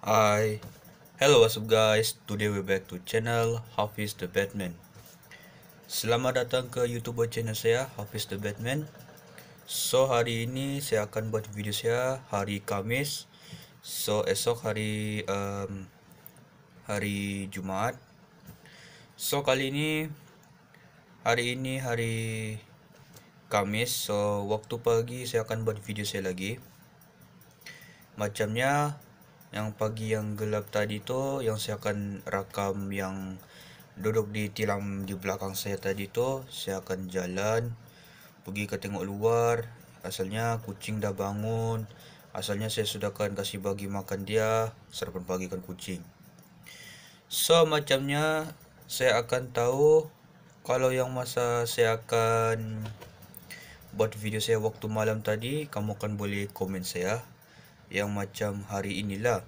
Hi, hello what's up guys Today we're back to channel Hafiz The Batman Selamat datang ke youtuber channel saya Hafiz The Batman So hari ini saya akan buat video saya Hari Kamis So esok hari um, Hari Jumaat So kali ini Hari ini hari Kamis So waktu pagi saya akan buat video saya lagi Macamnya yang pagi yang gelap tadi tu yang saya akan rakam yang duduk di tilam di belakang saya tadi tu saya akan jalan pergi ke tengok luar asalnya kucing dah bangun asalnya saya sudah akan kasih bagi makan dia sarapan pagi kan kucing so macamnya saya akan tahu kalau yang masa saya akan buat video saya waktu malam tadi kamu akan boleh komen saya yang macam hari inilah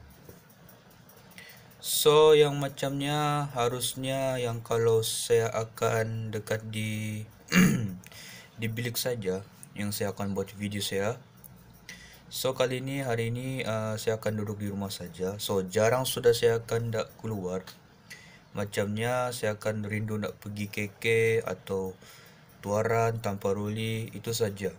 So yang macamnya harusnya yang kalau saya akan dekat di di bilik saja yang saya akan buat video saya. So kali ini hari ini uh, saya akan duduk di rumah saja. So jarang sudah saya akan nak keluar. Macamnya saya akan rindu nak pergi keke atau tuaran tanpa ruli itu saja.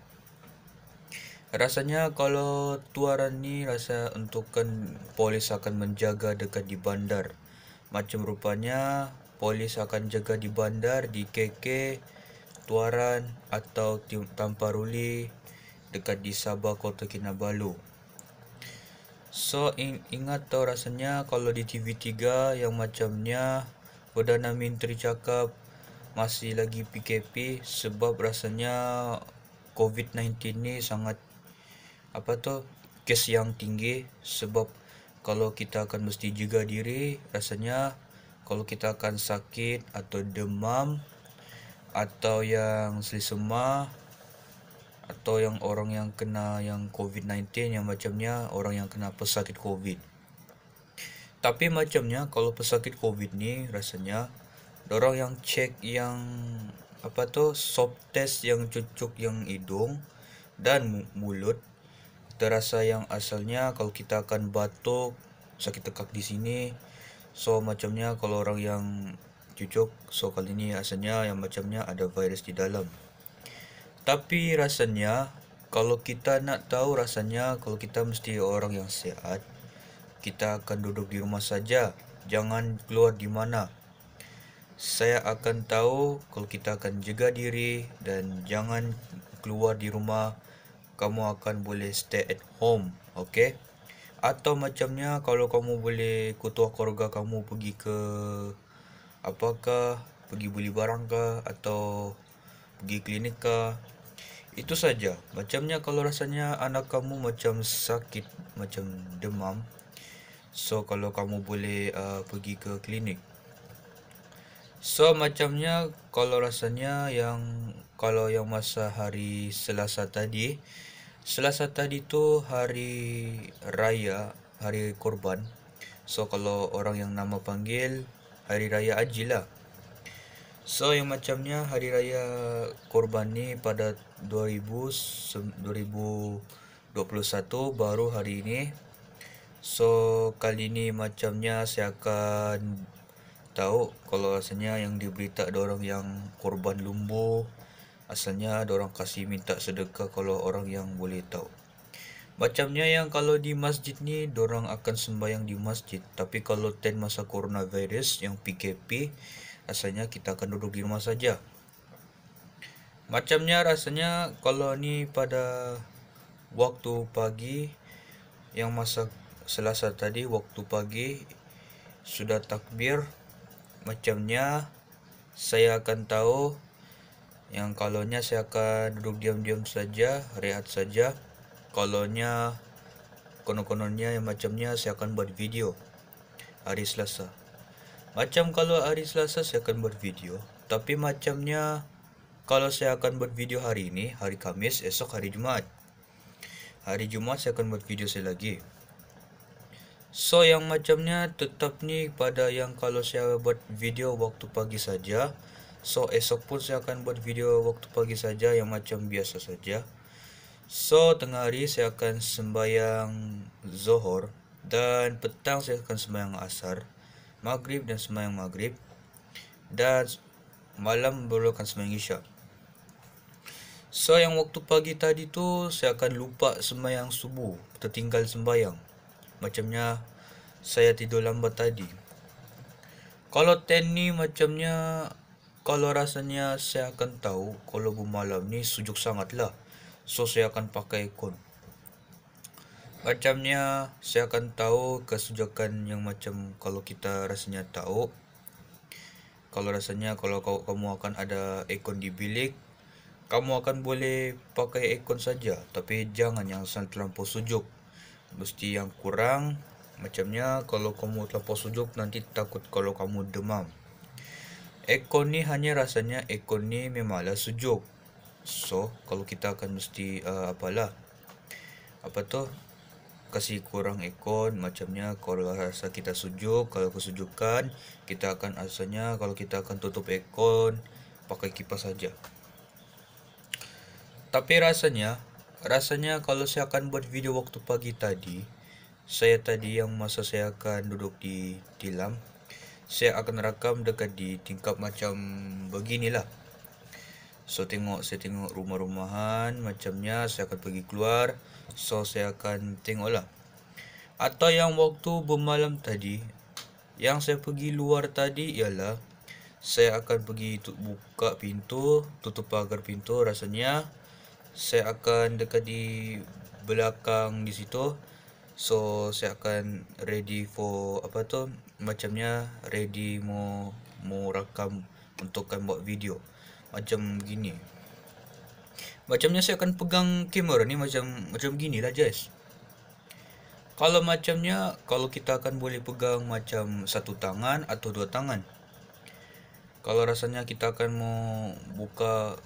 Rasanya kalau tuaran ni rasa untukkan polis akan menjaga dekat di bandar. Macam rupanya polis akan jaga di bandar, di KK, tuaran atau tanpa ruli dekat di Sabah Kota Kinabalu. So in- ingat tau rasanya kalau di TV3 yang macamnya Perdana Menteri cakap masih lagi PKP sebab rasanya COVID-19 ni sangat apa tu kes yang tinggi sebab kalau kita akan mesti jaga diri rasanya kalau kita akan sakit atau demam atau yang selisema atau yang orang yang kena yang COVID-19 yang macamnya orang yang kena pesakit COVID. Tapi macamnya kalau pesakit COVID ni rasanya orang yang cek yang apa tu swab test yang cucuk yang hidung dan mulut terasa yang asalnya kalau kita akan batuk sakit tekak di sini so macamnya kalau orang yang cucuk so kali ini asalnya yang macamnya ada virus di dalam tapi rasanya kalau kita nak tahu rasanya kalau kita mesti orang yang sehat kita akan duduk di rumah saja jangan keluar di mana saya akan tahu kalau kita akan jaga diri dan jangan keluar di rumah kamu akan boleh stay at home okey atau macamnya kalau kamu boleh ketua keluarga kamu pergi ke apakah pergi beli barang ke atau pergi klinik ke itu saja macamnya kalau rasanya anak kamu macam sakit macam demam so kalau kamu boleh uh, pergi ke klinik So macamnya kalau rasanya yang kalau yang masa hari Selasa tadi Selasa tadi tu hari raya, hari korban So kalau orang yang nama panggil hari raya haji lah So yang macamnya hari raya korban ni pada 2000, 2021 baru hari ini So kali ni macamnya saya akan tahu kalau asalnya yang diberita ada orang yang korban lumbuh, asalnya ada orang kasih minta sedekah kalau orang yang boleh tahu macamnya yang kalau di masjid ni orang akan sembahyang di masjid tapi kalau ten masa corona virus yang PKP asalnya kita akan duduk di rumah saja macamnya rasanya kalau ni pada waktu pagi yang masa selasa tadi waktu pagi sudah takbir macamnya saya akan tahu yang kalaunya saya akan duduk diam-diam saja, rehat saja. Kalaunya konon-kononnya yang macamnya saya akan buat video hari Selasa. Macam kalau hari Selasa saya akan buat video, tapi macamnya kalau saya akan buat video hari ini, hari Kamis, esok hari Jumat. Hari Jumat saya akan buat video saya lagi. So yang macamnya tetap ni pada yang kalau saya buat video waktu pagi saja. So esok pun saya akan buat video waktu pagi saja yang macam biasa saja. So tengah hari saya akan sembahyang zuhur dan petang saya akan sembahyang asar, maghrib dan sembahyang maghrib dan malam baru akan sembahyang isya. So yang waktu pagi tadi tu saya akan lupa sembahyang subuh, tertinggal sembahyang macamnya saya tidur lambat tadi kalau 10 ni macamnya kalau rasanya saya akan tahu kalau bu malam ni sujuk sangat lah, so saya akan pakai kon macamnya saya akan tahu kesujukan yang macam kalau kita rasanya tahu kalau rasanya kalau kau, kamu akan ada aircon di bilik kamu akan boleh pakai aircon saja tapi jangan yang terlalu sujuk mesti yang kurang macamnya kalau kamu terlalu sujuk nanti takut kalau kamu demam ekor ni hanya rasanya ekor ni memanglah sujuk so kalau kita akan mesti uh, apalah apa tu kasih kurang ekon macamnya kalau rasa kita sujuk kalau kesujukan kita akan rasanya kalau kita akan tutup ekon pakai kipas saja tapi rasanya Rasanya kalau saya akan buat video waktu pagi tadi Saya tadi yang masa saya akan duduk di tilam Saya akan rakam dekat di tingkap macam beginilah So tengok saya tengok rumah-rumahan macamnya Saya akan pergi keluar So saya akan tengoklah Atau yang waktu bermalam tadi Yang saya pergi luar tadi ialah Saya akan pergi buka pintu Tutup pagar pintu rasanya Rasanya saya akan dekat di belakang di situ so saya akan ready for apa tu macamnya ready mau mau rakam untuk kan buat video macam gini macamnya saya akan pegang kamera ni macam macam gini lah guys kalau macamnya kalau kita akan boleh pegang macam satu tangan atau dua tangan kalau rasanya kita akan mau buka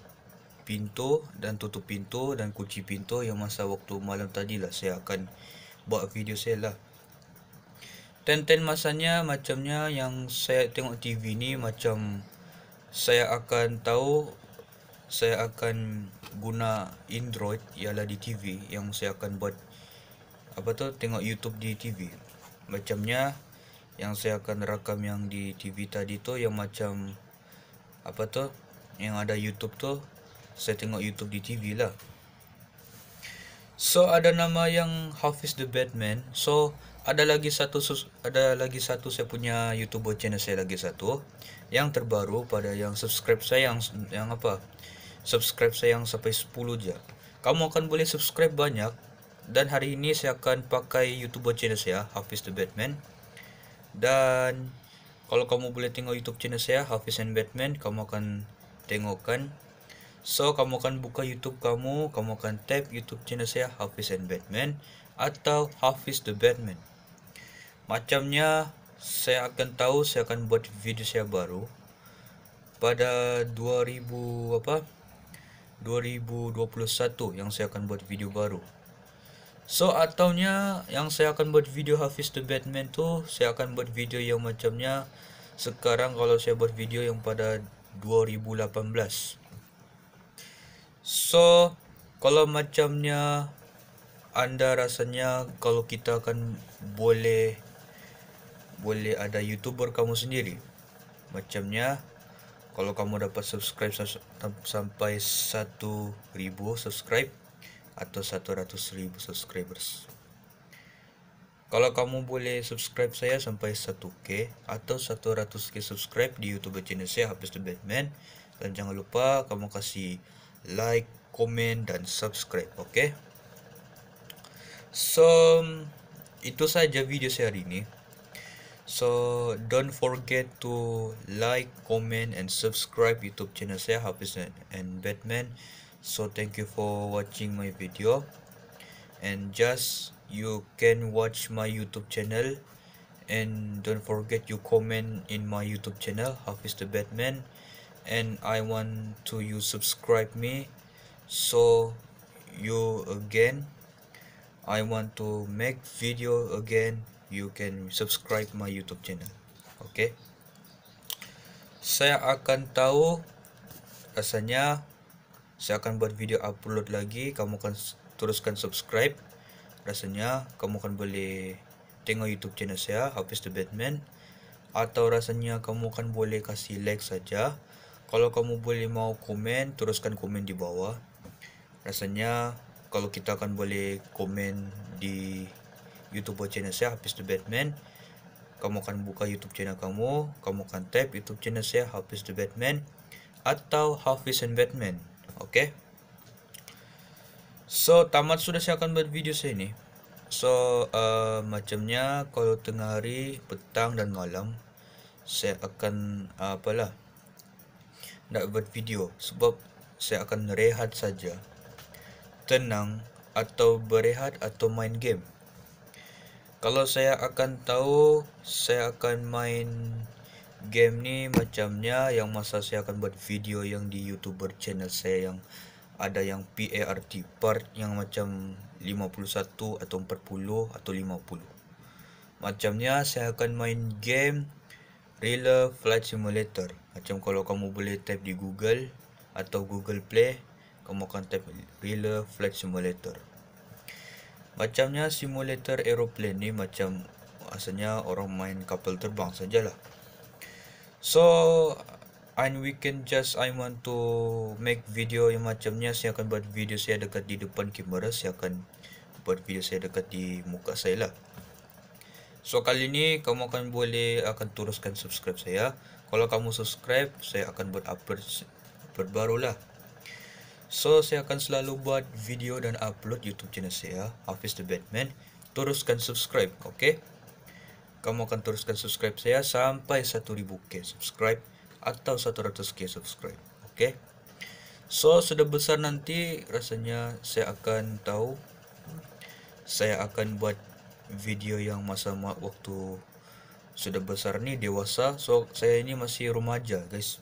pintu dan tutup pintu dan kunci pintu yang masa waktu malam tadi lah saya akan buat video saya lah. Ten-ten masanya macamnya yang saya tengok TV ni macam saya akan tahu saya akan guna Android ialah di TV yang saya akan buat apa tu tengok YouTube di TV. Macamnya yang saya akan rakam yang di TV tadi tu yang macam apa tu yang ada YouTube tu saya tengok YouTube di TV lah. So ada nama yang Hafiz the Batman. So ada lagi satu ada lagi satu saya punya YouTuber channel saya lagi satu yang terbaru pada yang subscribe saya yang yang apa? Subscribe saya yang sampai 10 je. Kamu akan boleh subscribe banyak dan hari ini saya akan pakai YouTuber channel saya Hafiz the Batman. Dan kalau kamu boleh tengok YouTube channel saya Hafiz and Batman, kamu akan tengokkan So kamu akan buka YouTube kamu, kamu akan tap YouTube channel saya Hafiz and Batman atau Hafiz the Batman. Macamnya saya akan tahu saya akan buat video saya baru pada 2000 apa? 2021 yang saya akan buat video baru. So ataunya yang saya akan buat video Hafiz the Batman tu saya akan buat video yang macamnya sekarang kalau saya buat video yang pada 2018. So kalau macamnya anda rasanya kalau kita akan boleh boleh ada youtuber kamu sendiri macamnya kalau kamu dapat subscribe sampai 1000 subscribe atau 100000 subscribers kalau kamu boleh subscribe saya sampai 1k atau 100k subscribe di youtuber channel saya habis the batman dan jangan lupa kamu kasih like, komen dan subscribe, okay? So um, itu saja video saya hari ini. So don't forget to like, comment and subscribe YouTube channel saya Hafiz and Batman. So thank you for watching my video. And just you can watch my YouTube channel and don't forget you comment in my YouTube channel Hafiz the Batman and I want to you subscribe me so you again I want to make video again you can subscribe my YouTube channel okay saya akan tahu rasanya saya akan buat video upload lagi kamu akan teruskan subscribe rasanya kamu akan boleh tengok YouTube channel saya Hafiz the Batman atau rasanya kamu akan boleh kasih like saja kalau kamu boleh mau komen, teruskan komen di bawah. Rasanya kalau kita akan boleh komen di YouTube channel saya Habis The Batman Kamu akan buka YouTube channel kamu Kamu akan tap YouTube channel saya Habis The Batman Atau habis and Batman Okay So tamat sudah saya akan buat video saya ni So uh, macamnya kalau tengah hari petang dan malam Saya akan uh, apalah Apalah nak buat video sebab saya akan rehat saja tenang atau berehat atau main game kalau saya akan tahu saya akan main game ni macamnya yang masa saya akan buat video yang di youtuber channel saya yang ada yang PART part yang macam 51 atau 40 atau 50 macamnya saya akan main game Rela Flight Simulator Macam kalau kamu boleh type di Google Atau Google Play Kamu akan type Rela Flight Simulator Macamnya simulator aeroplane ni macam Asalnya orang main kapal terbang sajalah So And we can just I want to make video yang macamnya Saya akan buat video saya dekat di depan kamera Saya akan buat video saya dekat di muka saya lah So kali ini kamu akan boleh akan teruskan subscribe saya. Kalau kamu subscribe, saya akan buat upload upload barulah. So saya akan selalu buat video dan upload YouTube channel saya, Office the Batman. Teruskan subscribe, okay? Kamu akan teruskan subscribe saya sampai 1000k subscribe atau 100k subscribe, okay? So sudah besar nanti rasanya saya akan tahu saya akan buat video yang masa waktu sudah besar ni dewasa so saya ini masih remaja guys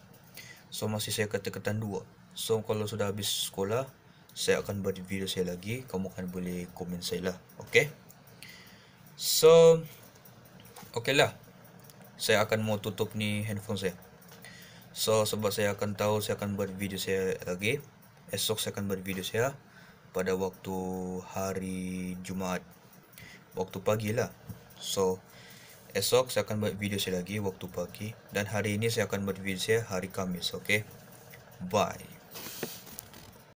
so masih saya ketekatan dua so kalau sudah habis sekolah saya akan buat video saya lagi kamu kan boleh komen saya lah okay so okay lah saya akan mau tutup ni handphone saya so sebab saya akan tahu saya akan buat video saya lagi esok saya akan buat video saya pada waktu hari Jumaat waktu pagi lah. So, esok saya akan buat video saya lagi waktu pagi. Dan hari ini saya akan buat video saya hari Kamis. Okay? Bye.